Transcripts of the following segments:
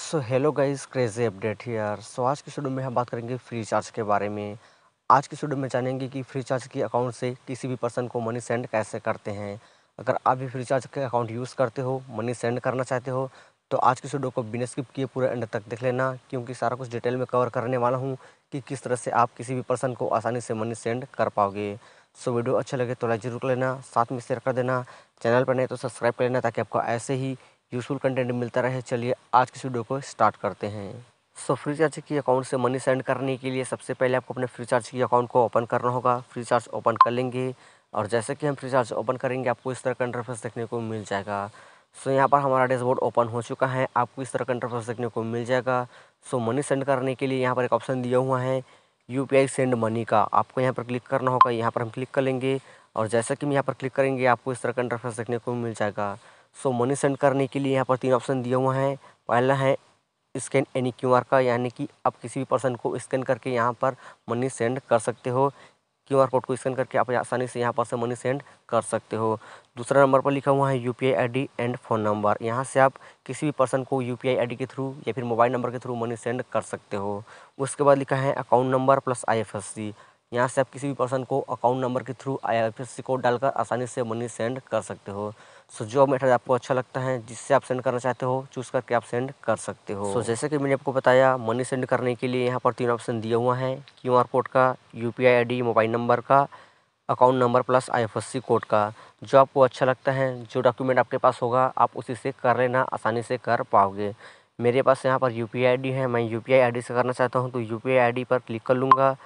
so hello guys crazy update here so आज की video में हम बात करेंगे फ्री चार्ज के बारे में आज की वीडियो में जानेंगे कि फ्री चार्ज के अकाउंट से किसी भी पर्सन को मनी सेंड कैसे करते हैं अगर आप भी फ्री चार्ज के अकाउंट यूज़ करते हो मनी सेंड करना चाहते हो तो आज की वीडियो को बिना स्किप किए पूरा एंड तक देख लेना क्योंकि सारा कुछ डिटेल में कवर करने वाला हूँ कि किस तरह से आप किसी भी पर्सन को आसानी से मनी सेंड कर पाओगे सो वीडियो अच्छा लगे तो लाइक जरूर कर लेना साथ में शेयर कर देना चैनल पर नहीं तो सब्सक्राइब कर लेना ताकि आपको ऐसे ही यूज़फुल कंटेंट मिलता रहे चलिए आज की वीडियो को स्टार्ट करते हैं सो फ्री चार्ज की अकाउंट से मनी सेंड करने के लिए सबसे पहले आपको अपने फ्री चार्ज की अकाउंट को ओपन करना होगा फ्री चार्ज ओपन कर लेंगे और जैसे कि हम फ्री चार्ज ओपन करेंगे आपको इस तरह का इंटरफेस देखने को मिल जाएगा सो so, यहाँ पर हमारा डैशबोर्ड ओपन हो चुका है आपको इस तरह का इंटरफेस देखने को मिल जाएगा सो मनी सेंड करने के लिए यहाँ पर एक ऑप्शन दिया हुआ है यू सेंड मनी का आपको यहाँ पर क्लिक करना होगा यहाँ पर हम क्लिक कर लेंगे और जैसा कि हम यहाँ पर क्लिक करेंगे आपको इस तरह का इंटरफेस देखने को मिल जाएगा सो मनी सेंड करने के लिए यहाँ पर तीन ऑप्शन दिए हुए हैं पहला है स्कैन एनी क्यू का यानी कि आप किसी भी पर्सन को स्कैन करके यहाँ पर मनी सेंड कर सकते हो क्यू आर कोड को स्कैन करके आप आसानी से यहाँ पर से मनी सेंड कर सकते हो दूसरा नंबर पर लिखा हुआ है U P I I D and phone number यहाँ से आप किसी भी पर्सन को U P I I D के थ्रू या फिर मोबाइल नंबर के थ्रू मनी सेंड कर सकते हो उसके बाद लिखा है account number plus I F S C यहाँ से आप किसी भी पर्सन को अकाउंट नंबर के थ्रू आई कोड डालकर आसानी से मनी सेंड कर सकते हो सो so, जो मेथड आपको अच्छा लगता है जिससे आप सेंड करना चाहते हो चूज़ करके आप सेंड कर सकते हो सो so, जैसे कि मैंने आपको बताया मनी सेंड करने के लिए यहाँ पर तीन ऑप्शन दिया हुआ है क्यू कोड का यू पी मोबाइल नंबर का account number plus C code का जो आपको अच्छा लगता है जो डॉक्यूमेंट आपके पास होगा आप उसी से कर लेना आसानी से कर पाओगे मेरे पास यहाँ पर यू पी है मैं यू पी से करना चाहता हूँ तो यू पी पर क्लिक कर लूँगा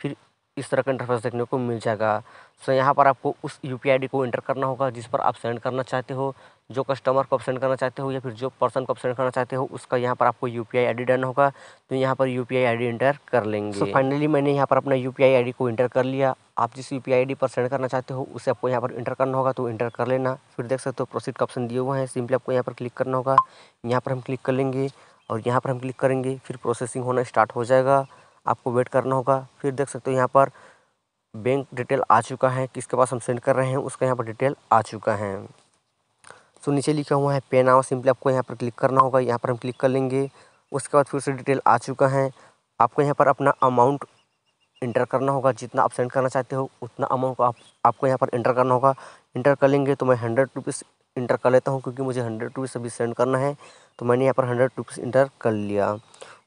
फिर इस तरह का इंटरफेस देखने को मिल जाएगा सो यहाँ पर आपको उस यू पी को इंटर करना होगा जिस पर आप सेंड करना चाहते हो जो कस्टमर को सेंड करना चाहते हो या फिर जो पर्सन को सेंड करना चाहते हो उसका यहाँ पर आपको यू पी आई डालना होगा तो यहाँ पर यू पी आई इंटर कर लेंगे सो so, फाइनली मैंने यहाँ पर अपना यू पी आई को इंटर कर लिया आप जिस यू पी पर सेंड करना चाहते हो उसे आपको यहाँ पर इंटर करना होगा तो इंटर कर लेना फिर देख सकते हो प्रोसीड का ऑप्शन दिए हुए हैं सिंपली आपको यहाँ पर क्लिक करना होगा यहाँ पर हम क्लिक कर लेंगे और यहाँ पर हम क्लिक करेंगे फिर प्रोसेसिंग होना स्टार्ट हो जाएगा आपको वेट करना होगा फिर देख सकते हो यहाँ पर बैंक डिटेल आ चुका है किसके पास हम सेंड कर रहे हैं उसका यहाँ पर डिटेल आ चुका है सो नीचे लिखा हुआ है पे नाव सिंपली आपको यहाँ पर क्लिक करना होगा यहाँ पर हम क्लिक कर लेंगे उसके बाद फिर से डिटेल आ चुका है आपको यहाँ पर अपना अमाउंट इंटर करना होगा जितना आप सेंड करना चाहते हो उतना अमाउंट आप, आपको यहाँ पर इंटर करना होगा इंटर कर लेंगे तो मैं हंड्रेड रुपीज़ इंटर कर लेता हूँ क्योंकि मुझे हंड्रेड रुपीज़ अभी सेंड करना है तो मैंने यहाँ पर हंड्रेड रुपीज़ इंटर कर लिया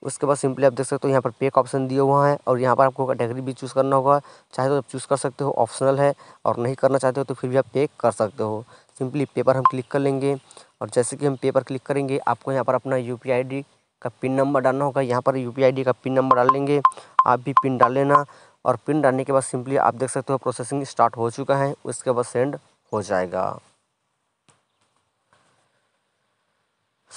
उसके बाद सिंपली आप देख सकते हो यहाँ पर पे का ऑप्शन दिया हुआ है और यहाँ पर आपको कैटेगरी भी चूज़ करना होगा चाहे तो आप चूज़ कर सकते हो ऑप्शनल है और नहीं करना चाहते हो तो फिर भी आप पे कर सकते हो सिंपली पे पर हम क्लिक कर लेंगे और जैसे कि हम पे पर क्लिक करेंगे आपको यहाँ पर अपना यू पी का पिन नंबर डालना होगा यहाँ पर यू पी का पिन नंबर डाल लेंगे आप भी पिन डाल लेना और पिन डालने के बाद सिंपली आप देख सकते हो प्रोसेसिंग स्टार्ट हो चुका है उसके बाद सेंड हो जाएगा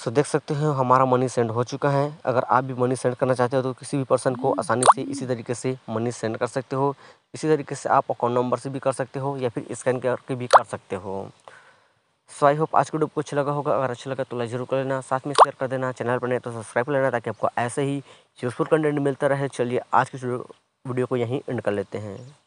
सो देख सकते हो हमारा मनी सेंड हो चुका है अगर आप भी मनी सेंड करना चाहते हो तो किसी भी पर्सन को आसानी से इसी तरीके से मनी सेंड कर सकते हो इसी तरीके से आप अकाउंट नंबर से भी कर सकते हो या फिर स्कैन करके भी कर सकते हो सो आई होप आज के वीडियो को अच्छा लगा होगा अगर अच्छा लगा तो लाइक जरूर कर लेना साथ में शेयर कर देना चैनल पर नहीं तो सब्सक्राइब कर लेना ताकि आपको ऐसे ही यूज़फुल कंटेंट मिलता रहे चलिए आज की वीडियो को यहीं एंड कर लेते हैं